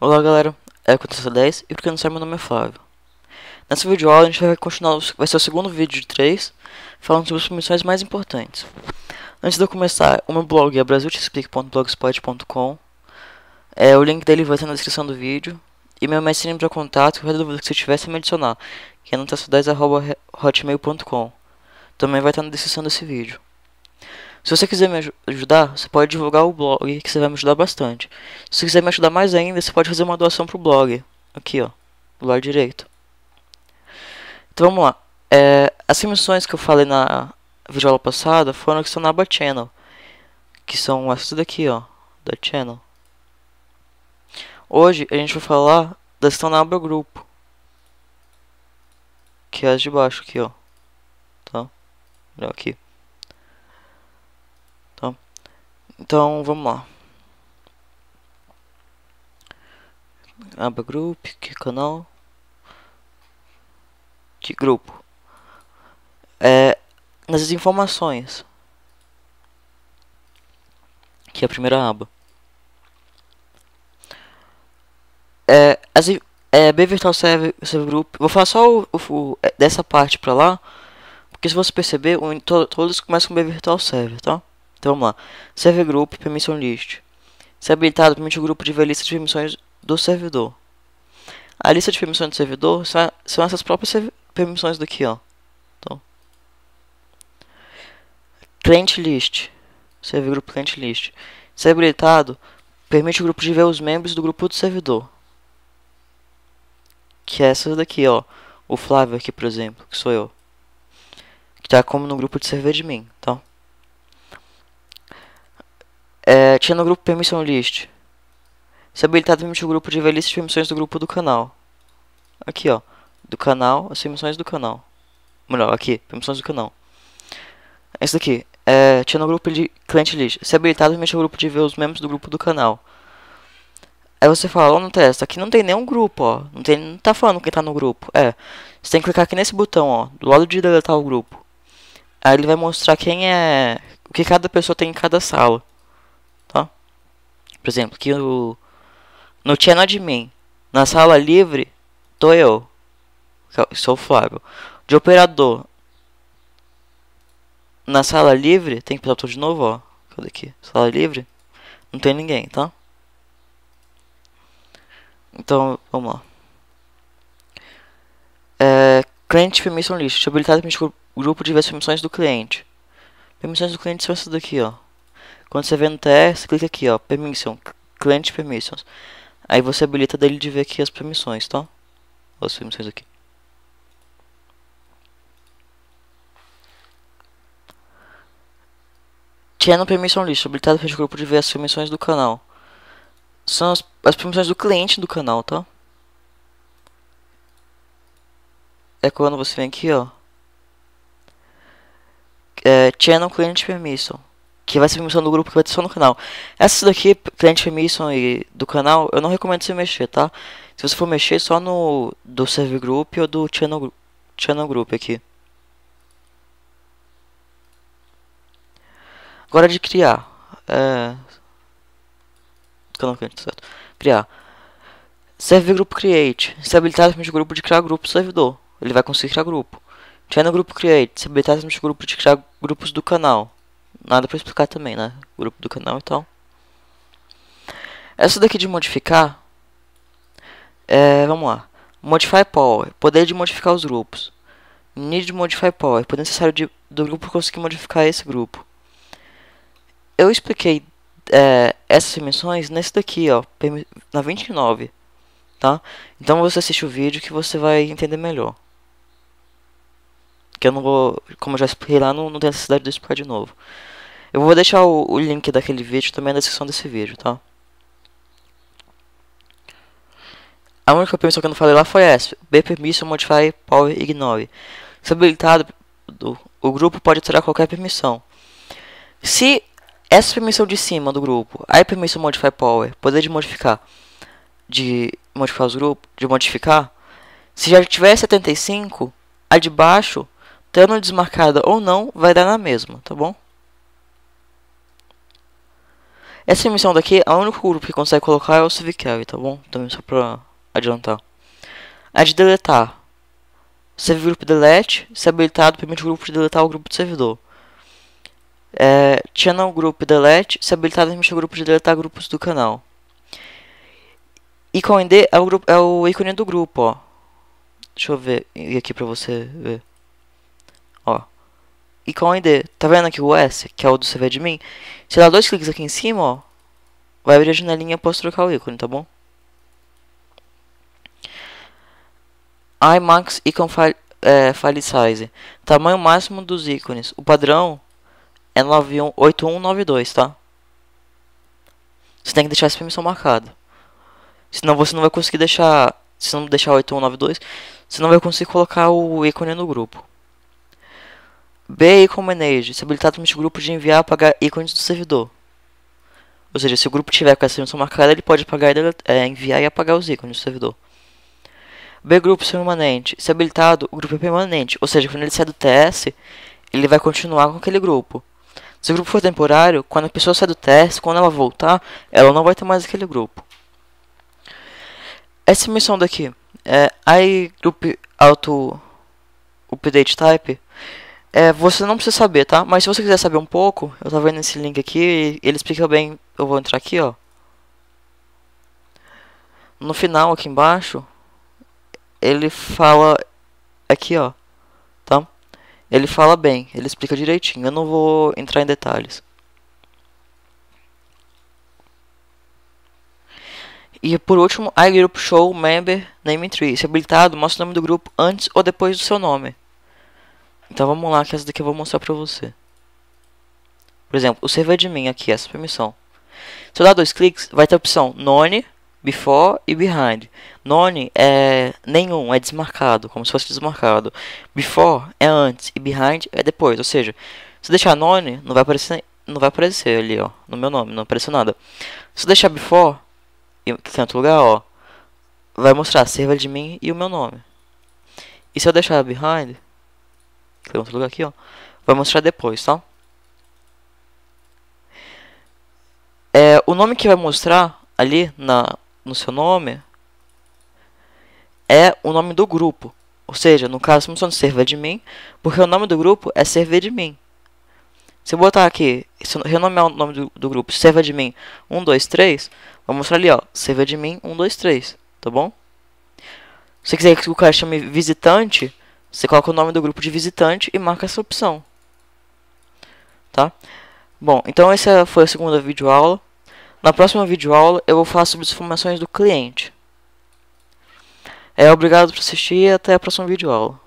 Olá galera, é o Contessa 10 e porque não sabe meu nome é Flávio. Nessa videoaula a gente vai continuar, vai ser o segundo vídeo de 3, falando sobre as permissões mais importantes. Antes de eu começar, o meu blog é brasilteexplique.blogspot.com é, O link dele vai estar na descrição do vídeo e meu mestre para contato, qualquer dúvida que você tiver, você me adicionar, que é no 10.hotmail.com Também vai estar na descrição desse vídeo. Se você quiser me ajudar, você pode divulgar o blog, que você vai me ajudar bastante. Se você quiser me ajudar mais ainda, você pode fazer uma doação pro blog. Aqui, ó, do lado direito. Então vamos lá. É, as missões que eu falei na videoaula passada foram que estão na aba Channel. Que são essas daqui, ó, da Channel. Hoje a gente vai falar das que estão na aba Grupo. Que é as de baixo aqui, ó. Tá? Melhor aqui. Então, vamos lá. Aba grupo, que canal? Que grupo? É, nas informações. Que é a primeira aba. É, as, é, B Virtual Server, Server Group. Vou falar só o, o, é, dessa parte pra lá. Porque se você perceber, o, to, todos começam com B Virtual Server, tá? Então vamos lá. Serve Group Permission List. Se habilitado, permite o grupo de ver a lista de permissões do servidor. A lista de permissões do servidor são essas próprias permissões daqui, ó. Então. Client List. Serve Group Client List. Se habilitado, permite o grupo de ver os membros do grupo do servidor. Que é essa daqui, ó. O Flávio aqui, por exemplo, que sou eu. Que tá como no grupo de server de mim, tá? Então. É, tinha no grupo Permission List. Se habilitado, permite o grupo de ver lista de permissões do grupo do canal. Aqui, ó. Do canal, as permissões do canal. Melhor, aqui, permissões do canal. Isso daqui. É, tinha no grupo de cliente list. Se habilitado, permite o grupo de ver os membros do grupo do canal. Aí você fala, ó, no teste, aqui não tem nenhum grupo, ó. Não, tem, não tá falando quem tá no grupo. É. Você tem que clicar aqui nesse botão, ó. Do lado de deletar o grupo. Aí ele vai mostrar quem é. O que cada pessoa tem em cada sala. Por exemplo, que o, no Channel Admin, na sala livre, tô eu, sou o Flávio. De operador, na sala livre, tem que pegar tudo de novo, ó. Cadê aqui? Sala livre, não tem ninguém, tá? Então, vamos lá. É, client Permission List, habilitado para o grupo de diversas permissões do cliente. Permissões do cliente são essas daqui, ó. Quando você vê no TS, você clica aqui, ó, Permission, Client Permissions. Aí você habilita dele de ver aqui as permissões, tá? As permissões aqui. Channel Permission List, habilitado para o grupo de ver as permissões do canal. São as, as permissões do cliente do canal, tá? É quando você vem aqui, ó. É, channel Client Permission que vai ser permissão do grupo que vai ter só no canal. Essa daqui, cliente permission e do canal, eu não recomendo você mexer, tá? Se você for mexer, só no do server group ou do channel, channel group aqui. Agora de criar. É... Canal cliente, certo. Criar. Server grupo create. Se habilitar o grupo de criar grupo servidor. Ele vai conseguir criar grupo. Channel Group create. Se habilitar o grupo de criar grupos do canal nada pra explicar também, né? Grupo do canal e então. tal. Essa daqui de modificar. É, vamos lá. Modify Power. Poder de modificar os grupos. Need Modify Power. Poder necessário de, do grupo conseguir modificar esse grupo. Eu expliquei é, essas dimensões nesse daqui, ó. Na 29. Tá? Então você assiste o vídeo que você vai entender melhor que eu não vou, como eu já expliquei lá, não, não tem necessidade de explicar de novo. Eu vou deixar o, o link daquele vídeo também na descrição desse vídeo, tá? A única permissão que eu não falei lá foi essa, B Permission Modify Power Ignore. Se habilitado, o grupo pode tirar qualquer permissão. Se essa permissão de cima do grupo, a permissão Modify Power, poder de modificar, de modificar os grupos, de modificar, se já tiver 75, a de baixo Tendo desmarcada ou não, vai dar na mesma, tá bom? Essa missão daqui, a único grupo que consegue colocar é o Civic tá bom? Também só pra adiantar. A de deletar. Serve grupo delete, se habilitado, permite o grupo de deletar o grupo do servidor. É, channel group delete, se habilitado, permite o grupo de deletar grupos do canal. Icon ND é o, grupo, é o ícone do grupo, ó. Deixa eu ver aqui pra você ver. Ó. E CoinD, tá vendo aqui o S, que é o do CV de mim? Se dá dois cliques aqui em cima, ó, vai abrir a janelinha posso trocar o ícone, tá bom? IMAX Icon file, é, file Size. Tamanho máximo dos ícones. O padrão é 91, 8192, tá? Você tem que deixar essa permissão marcada. Senão você não vai conseguir deixar... Se não deixar 8192, você não vai conseguir colocar o ícone no grupo. B Icon Manage. Se habilitado permite o grupo de enviar e apagar ícones do servidor. Ou seja, se o grupo tiver com essa função marcada, ele pode apagar, é, enviar e apagar os ícones do servidor. B Grupo Permanente. Se habilitado, o grupo é permanente. Ou seja, quando ele sai do TS, ele vai continuar com aquele grupo. Se o grupo for temporário, quando a pessoa sai do TS, quando ela voltar, ela não vai ter mais aquele grupo. Essa missão daqui, é, I Group Auto Update Type, é, você não precisa saber, tá? Mas se você quiser saber um pouco, eu tava vendo esse link aqui, ele explica bem. Eu vou entrar aqui, ó. No final, aqui embaixo, ele fala aqui, ó, tá? Ele fala bem, ele explica direitinho. Eu não vou entrar em detalhes. E por último, iGroup Show Member Name Tree. Se é habilitado, mostra o nome do grupo antes ou depois do seu nome. Então vamos lá que essa daqui eu vou mostrar pra você. Por exemplo, o server admin aqui, essa permissão. Se eu dar dois cliques, vai ter a opção none, before e behind. None é nenhum, é desmarcado, como se fosse desmarcado. Before é antes e behind é depois, ou seja, se deixar none, não vai aparecer, não vai aparecer ali, ó, no meu nome, não apareceu nada. Se deixar before, em quinto lugar, ó, vai mostrar server admin e o meu nome. E se eu deixar behind, tem outro lugar aqui, ó. Vai mostrar depois, tá? É, o nome que vai mostrar ali na, no seu nome é o nome do grupo. Ou seja, no caso, não você server de mim, porque o nome do grupo é server de mim. Se eu botar aqui, se eu renomear o nome do, do grupo, server de mim 123, vai mostrar ali, ó, server de mim 123, tá bom? Se você quiser que o cara chame visitante, você coloca o nome do grupo de visitante e marca essa opção. Tá? Bom, então essa foi a segunda videoaula. Na próxima videoaula eu vou falar sobre as informações do cliente. É, obrigado por assistir e até a próxima videoaula.